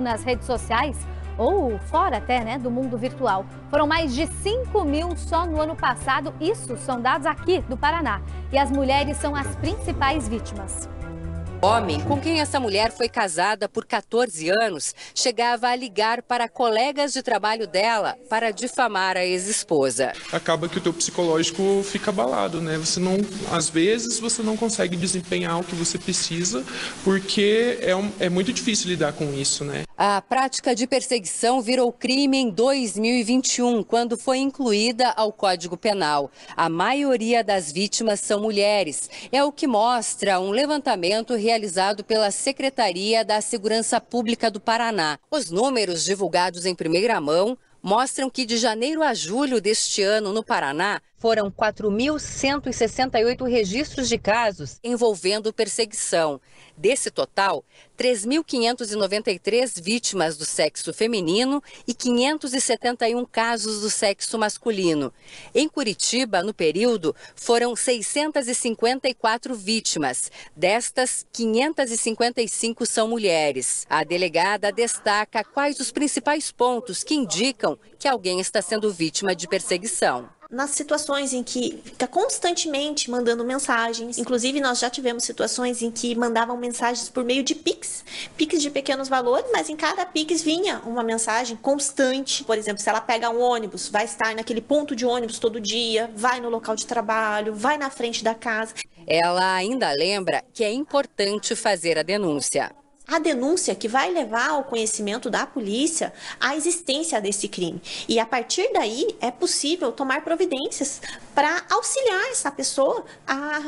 nas redes sociais ou fora até né, do mundo virtual. Foram mais de 5 mil só no ano passado, isso são dados aqui do Paraná. E as mulheres são as principais vítimas homem com quem essa mulher foi casada por 14 anos chegava a ligar para colegas de trabalho dela para difamar a ex-esposa. Acaba que o teu psicológico fica abalado, né? Você não, às vezes você não consegue desempenhar o que você precisa porque é, um, é muito difícil lidar com isso, né? A prática de perseguição virou crime em 2021, quando foi incluída ao Código Penal. A maioria das vítimas são mulheres. É o que mostra um levantamento realizado realizado pela Secretaria da Segurança Pública do Paraná. Os números divulgados em primeira mão mostram que de janeiro a julho deste ano no Paraná foram 4.168 registros de casos envolvendo perseguição. Desse total, 3.593 vítimas do sexo feminino e 571 casos do sexo masculino. Em Curitiba, no período, foram 654 vítimas. Destas, 555 são mulheres. A delegada destaca quais os principais pontos que indicam que alguém está sendo vítima de perseguição nas situações em que fica constantemente mandando mensagens. Inclusive, nós já tivemos situações em que mandavam mensagens por meio de Pix, Pix de pequenos valores, mas em cada Pix vinha uma mensagem constante. Por exemplo, se ela pega um ônibus, vai estar naquele ponto de ônibus todo dia, vai no local de trabalho, vai na frente da casa. Ela ainda lembra que é importante fazer a denúncia a denúncia que vai levar ao conhecimento da polícia a existência desse crime. E a partir daí é possível tomar providências para auxiliar essa pessoa a